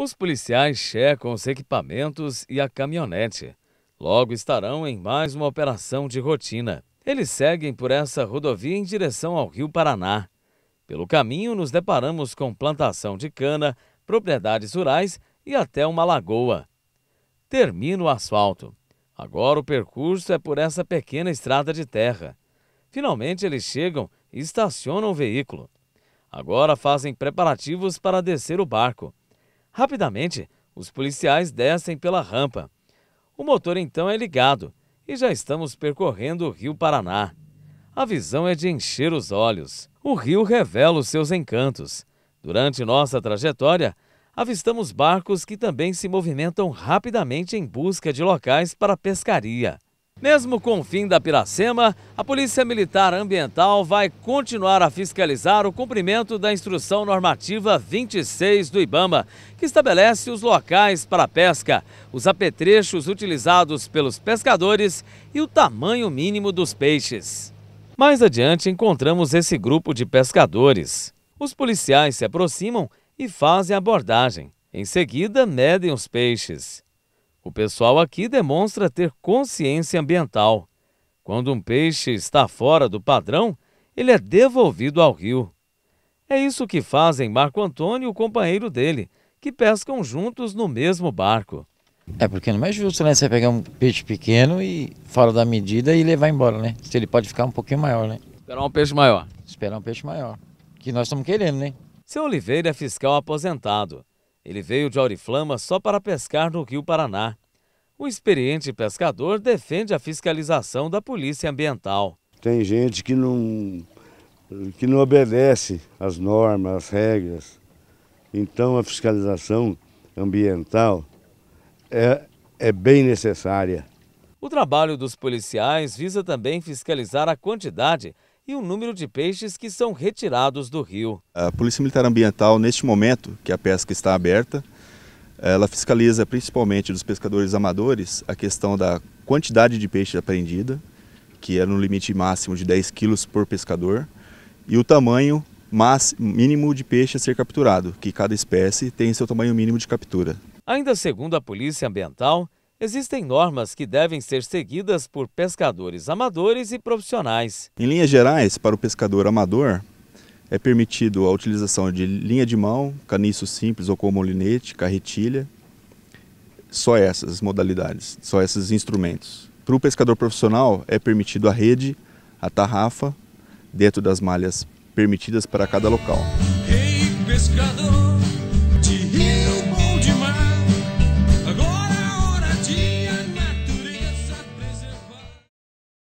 Os policiais checam os equipamentos e a caminhonete. Logo estarão em mais uma operação de rotina. Eles seguem por essa rodovia em direção ao Rio Paraná. Pelo caminho, nos deparamos com plantação de cana, propriedades rurais e até uma lagoa. Termina o asfalto. Agora o percurso é por essa pequena estrada de terra. Finalmente eles chegam e estacionam o veículo. Agora fazem preparativos para descer o barco. Rapidamente, os policiais descem pela rampa. O motor então é ligado e já estamos percorrendo o rio Paraná. A visão é de encher os olhos. O rio revela os seus encantos. Durante nossa trajetória, avistamos barcos que também se movimentam rapidamente em busca de locais para pescaria. Mesmo com o fim da Piracema, a Polícia Militar Ambiental vai continuar a fiscalizar o cumprimento da Instrução Normativa 26 do IBAMA, que estabelece os locais para pesca, os apetrechos utilizados pelos pescadores e o tamanho mínimo dos peixes. Mais adiante, encontramos esse grupo de pescadores. Os policiais se aproximam e fazem abordagem. Em seguida, medem os peixes. O pessoal aqui demonstra ter consciência ambiental. Quando um peixe está fora do padrão, ele é devolvido ao rio. É isso que fazem Marco Antônio e o companheiro dele, que pescam juntos no mesmo barco. É porque não é justo, né? Você pegar um peixe pequeno e fora da medida e levar embora, né? Se então, ele pode ficar um pouquinho maior, né? Esperar um peixe maior. Esperar um peixe maior. Que nós estamos querendo, né? Seu Oliveira é fiscal aposentado. Ele veio de Auriflama só para pescar no Rio Paraná. O experiente pescador defende a fiscalização da Polícia Ambiental. Tem gente que não, que não obedece às normas, às regras. Então a fiscalização ambiental é, é bem necessária. O trabalho dos policiais visa também fiscalizar a quantidade e o número de peixes que são retirados do rio. A Polícia Militar Ambiental, neste momento que a pesca está aberta, ela fiscaliza principalmente dos pescadores amadores a questão da quantidade de peixe apreendida, que é no limite máximo de 10 quilos por pescador, e o tamanho mínimo de peixe a ser capturado, que cada espécie tem seu tamanho mínimo de captura. Ainda segundo a Polícia Ambiental, Existem normas que devem ser seguidas por pescadores amadores e profissionais. Em linhas gerais, para o pescador amador, é permitido a utilização de linha de mão, caniço simples ou com molinete, carretilha, só essas modalidades, só esses instrumentos. Para o pescador profissional é permitido a rede, a tarrafa, dentro das malhas permitidas para cada local. Ei, pescador, de rio bom demais.